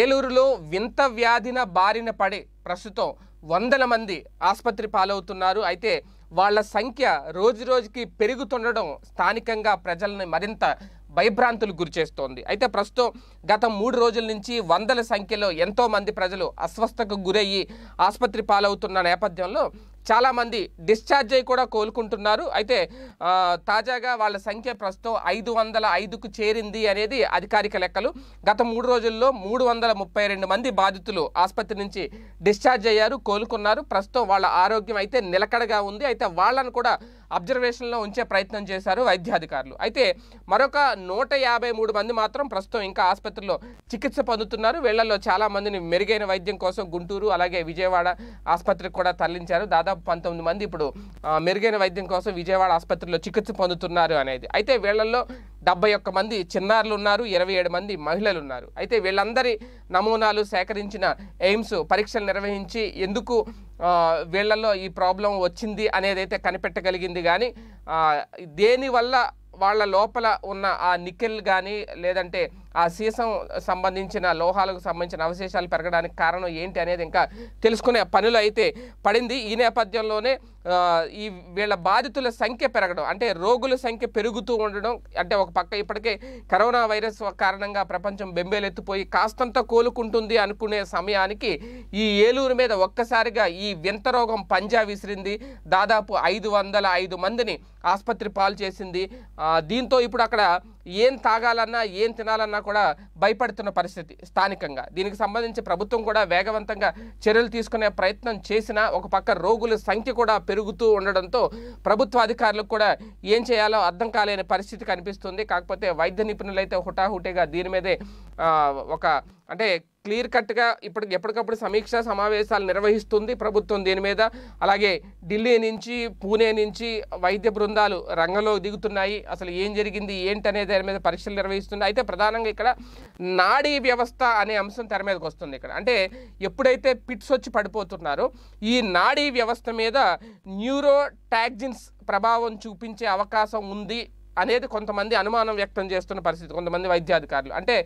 ఏలూరులో వింత వ్యాధిన బారిన పడి ప్రస్తుతం వందల మంది ఆసుపత్రి పాలవుతున్నారు అయితే వాళ్ళ సంఖ్య రోజు రోజుకి పెరుగుతుండడం స్థానికంగా ప్రజల్ని మరింత భయభ్రాంతులు గురిచేస్తోంది అయితే ప్రస్తుతం గత మూడు రోజుల నుంచి వందల సంఖ్యలో ఎంతోమంది ప్రజలు అస్వస్థకు గురయ్యి ఆసుపత్రి పాలవుతున్న నేపథ్యంలో చాలామంది డిశ్చార్జ్ అయ్యి కూడా కోలుకుంటున్నారు అయితే తాజాగా వాళ్ళ సంఖ్య ప్రస్తుతం ఐదు వందల ఐదుకు చేరింది అనేది అధికారిక లెక్కలు గత మూడు రోజుల్లో మూడు వందల ముప్పై రెండు మంది బాధితులు ఆసుపత్రి నుంచి డిశ్చార్జ్ అయ్యారు కోలుకున్నారు ప్రస్తుతం వాళ్ళ ఆరోగ్యం అయితే నిలకడగా ఉంది అయితే వాళ్ళను కూడా అబ్జర్వేషన్లో ఉంచే ప్రయత్నం చేశారు వైద్యాధికారులు అయితే మరొక నూట యాభై మూడు మంది మాత్రం ప్రస్తుతం ఇంకా ఆసుపత్రిలో చికిత్స పొందుతున్నారు వీళ్లలో చాలా మందిని మెరుగైన వైద్యం కోసం గుంటూరు అలాగే విజయవాడ ఆసుపత్రికి కూడా తరలించారు దాదాపు పంతొమ్మిది మంది ఇప్పుడు మెరుగైన వైద్యం కోసం విజయవాడ ఆసుపత్రిలో చికిత్స పొందుతున్నారు అనేది అయితే వీళ్లలో డెబ్బై ఒక్క మంది చిన్నారులు ఉన్నారు ఇరవై ఏడు మంది మహిళలు ఉన్నారు అయితే వీళ్ళందరి నమూనాలు సేకరించిన ఎయిమ్స్ పరీక్షలు నిర్వహించి ఎందుకు వీళ్ళల్లో ఈ ప్రాబ్లం వచ్చింది అనేది అయితే కనిపెట్టగలిగింది కానీ దేనివల్ల వాళ్ళ లోపల ఉన్న ఆ నికెల్ కానీ లేదంటే ఆ సీసం సంబంధించిన లోహాలకు సంబంధించిన అవశేషాలు పెరగడానికి కారణం ఏంటి అనేది ఇంకా తెలుసుకునే పనులు అయితే పడింది ఈ నేపథ్యంలోనే ఈ వీళ్ళ బాధితుల సంఖ్య పెరగడం అంటే రోగుల సంఖ్య పెరుగుతూ ఉండడం అంటే ఒక పక్క ఇప్పటికే కరోనా వైరస్ కారణంగా ప్రపంచం బెంబేలెత్తిపోయి కాస్తంత కోలుకుంటుంది అనుకునే సమయానికి ఈ ఏలూరు మీద ఒక్కసారిగా ఈ వింత రోగం పంజా విసిరింది దాదాపు ఐదు వందల ఐదు మందిని ఆసుపత్రి పాలు చేసింది దీంతో ఇప్పుడు అక్కడ ఏం తాగాలన్నా ఏం తినాలన్నా కూడా భయపడుతున్న పరిస్థితి స్థానికంగా దీనికి సంబంధించి ప్రభుత్వం కూడా వేగవంతంగా చర్యలు తీసుకునే ప్రయత్నం చేసినా ఒక పక్క రోగుల సంఖ్య కూడా పెరుగుతూ ఉండడంతో ప్రభుత్వ అధికారులకు కూడా ఏం చేయాలో అర్థం కాలేని పరిస్థితి కనిపిస్తుంది కాకపోతే వైద్య నిపుణులైతే హుటాహుటిగా దీని మీదే ఒక అంటే క్లియర్ కట్గా ఇప్పటికి ఎప్పటికప్పుడు సమీక్ష సమావేశాలు నిర్వహిస్తుంది ప్రభుత్వం దీని మీద అలాగే ఢిల్లీ నుంచి పూణే నుంచి వైద్య బృందాలు రంగంలో దిగుతున్నాయి అసలు ఏం జరిగింది ఏంటి అనేది దాని మీద పరీక్షలు నిర్వహిస్తున్నాయి అయితే ప్రధానంగా ఇక్కడ నాడీ వ్యవస్థ అనే అంశం తెర మీదకి వస్తుంది ఇక్కడ అంటే ఎప్పుడైతే పిట్స్ వచ్చి పడిపోతున్నారో ఈ నాడీ వ్యవస్థ మీద న్యూరో ప్రభావం చూపించే అవకాశం ఉంది అనేది కొంతమంది అనుమానం వ్యక్తం చేస్తున్న పరిస్థితి కొంతమంది వైద్యాధికారులు అంటే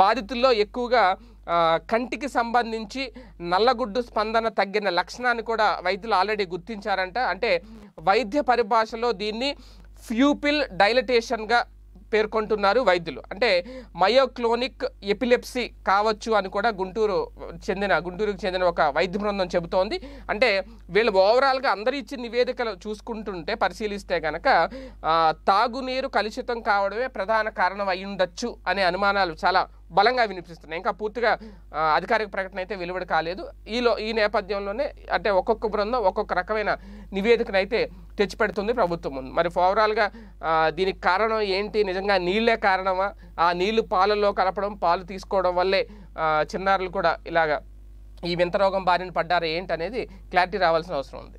బాధితుల్లో ఎక్కువగా కంటికి సంబంధించి నల్లగుడ్డు స్పందన తగ్గిన లక్షణాన్ని కూడా వైద్యులు ఆల్రెడీ గుర్తించారంట అంటే వైద్య పరిభాషలో దీన్ని ఫ్యూపిల్ డైలటేషన్గా పేర్కొంటున్నారు వైద్యులు అంటే మయోక్లోనిక్ ఎపిలెప్సీ కావచ్చు అని కూడా గుంటూరు చెందిన గుంటూరుకు చెందిన ఒక వైద్య బృందం చెబుతోంది అంటే వీళ్ళు ఓవరాల్గా అందరి ఇచ్చిన నివేదికలు చూసుకుంటుంటే పరిశీలిస్తే కనుక తాగునీరు కలుషితం కావడమే ప్రధాన కారణం అయ్యుండొచ్చు అనే అనుమానాలు చాలా బలంగా వినిపిస్తున్నాయి ఇంకా పూర్తిగా అధికారిక ప్రకటన అయితే వెలువడి కాలేదు ఈలో ఈ నేపథ్యంలోనే అంటే ఒక్కొక్క బృందం ఒక్కొక్క రకమైన నివేదికను అయితే తెచ్చిపెడుతుంది ప్రభుత్వం ముందు మరి ఓవరాల్గా దీనికి కారణం ఏంటి నిజంగా నీళ్ళే కారణమా ఆ నీళ్లు పాలల్లో కలపడం పాలు తీసుకోవడం వల్లే చిన్నారులు కూడా ఇలాగా ఈ వింత రోగం బారిన పడ్డారు ఏంటనేది క్లారిటీ రావాల్సిన అవసరం ఉంది